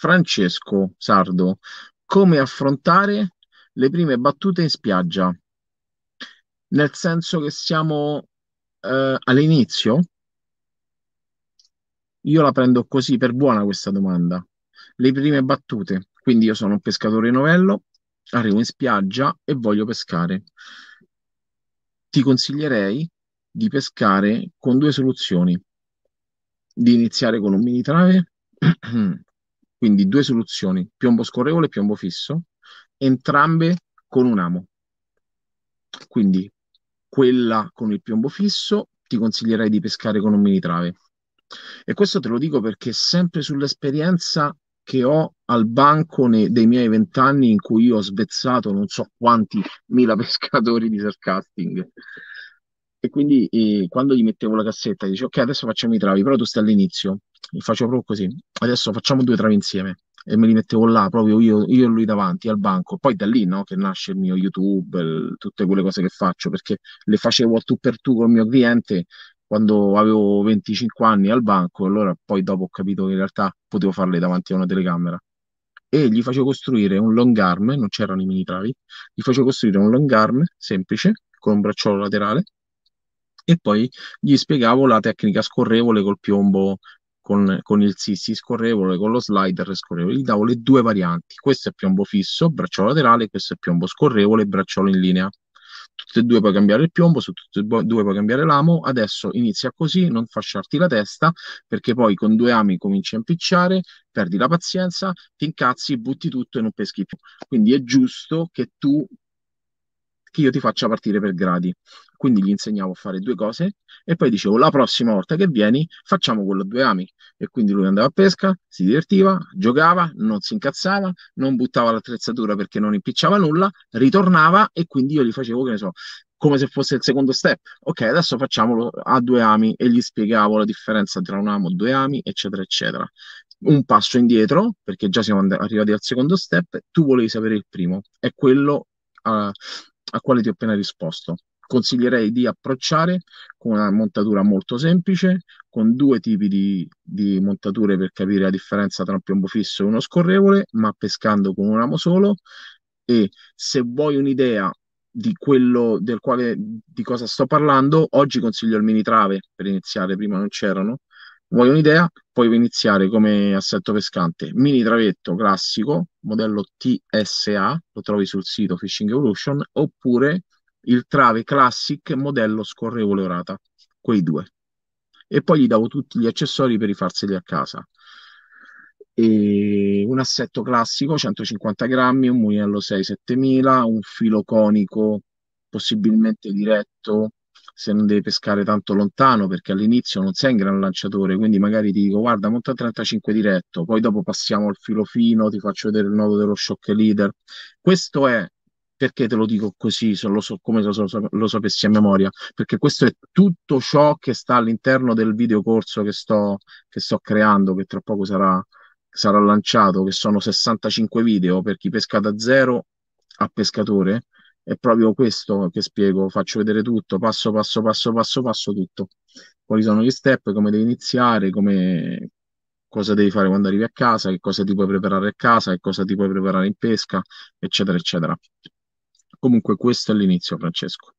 Francesco Sardo, come affrontare le prime battute in spiaggia? Nel senso che siamo eh, all'inizio? Io la prendo così per buona questa domanda. Le prime battute. Quindi io sono un pescatore novello, arrivo in spiaggia e voglio pescare. Ti consiglierei di pescare con due soluzioni. Di iniziare con un mini trave Quindi due soluzioni, piombo scorrevole e piombo fisso, entrambe con un amo. Quindi quella con il piombo fisso ti consiglierei di pescare con un mini trave. E questo te lo dico perché sempre sull'esperienza che ho al banco nei, dei miei vent'anni in cui io ho svezzato non so quanti mila pescatori di surcasting. E quindi eh, quando gli mettevo la cassetta, dicevo ok adesso facciamo i travi, però tu stai all'inizio, gli facevo proprio così, adesso facciamo due travi insieme e me li mettevo là proprio io, io e lui davanti al banco, poi da lì no, che nasce il mio YouTube, il, tutte quelle cose che faccio, perché le facevo tu per tu col mio cliente quando avevo 25 anni al banco, allora poi dopo ho capito che in realtà potevo farle davanti a una telecamera e gli facevo costruire un long arm, non c'erano i mini travi, gli facevo costruire un long arm semplice con un bracciolo laterale e poi gli spiegavo la tecnica scorrevole col piombo con, con il Sissi scorrevole, con lo slider scorrevole, gli davo le due varianti, questo è piombo fisso, bracciolo laterale, questo è piombo scorrevole, bracciolo in linea. Tutte e due puoi cambiare il piombo, su tutte e due puoi cambiare l'amo, adesso inizia così, non fasciarti la testa, perché poi con due ami cominci a impicciare, perdi la pazienza, ti incazzi, butti tutto e non peschi più. Quindi è giusto che tu che io ti faccia partire per gradi. Quindi gli insegnavo a fare due cose e poi dicevo la prossima volta che vieni facciamo quello a due ami. E quindi lui andava a pesca, si divertiva, giocava, non si incazzava, non buttava l'attrezzatura perché non impicciava nulla, ritornava e quindi io gli facevo, che ne so, come se fosse il secondo step. Ok, adesso facciamolo a due ami e gli spiegavo la differenza tra un amo e due ami, eccetera, eccetera. Un passo indietro, perché già siamo and- arrivati al secondo step, tu volevi sapere il primo, è quello uh, a quale ti ho appena risposto. Consiglierei di approcciare con una montatura molto semplice, con due tipi di, di montature per capire la differenza tra un piombo fisso e uno scorrevole, ma pescando con un ramo solo. E se vuoi un'idea di quello del quale di cosa sto parlando, oggi consiglio il mini trave per iniziare, prima non c'erano, Vuoi un'idea? Puoi iniziare come assetto pescante mini travetto classico, modello TSA, lo trovi sul sito Fishing Evolution, oppure il Trave Classic modello scorrevole orata, quei due. E poi gli davo tutti gli accessori per rifarseli a casa. E un assetto classico 150 grammi, un mulinello 6-7000, un filo conico possibilmente diretto se non devi pescare tanto lontano perché all'inizio non sei un gran lanciatore, quindi magari ti dico guarda monta 35 diretto, poi dopo passiamo al filo fino, ti faccio vedere il nodo dello shock leader. Questo è perché te lo dico così, se lo so, come lo, so, lo sapessi a memoria, perché questo è tutto ciò che sta all'interno del videocorso che sto, che sto creando, che tra poco sarà, sarà lanciato, che sono 65 video per chi pesca da zero a pescatore è proprio questo che spiego, faccio vedere tutto, passo passo passo passo passo tutto. Quali sono gli step, come devi iniziare, come, cosa devi fare quando arrivi a casa, che cosa ti puoi preparare a casa, che cosa ti puoi preparare in pesca, eccetera, eccetera. Comunque questo è l'inizio, Francesco.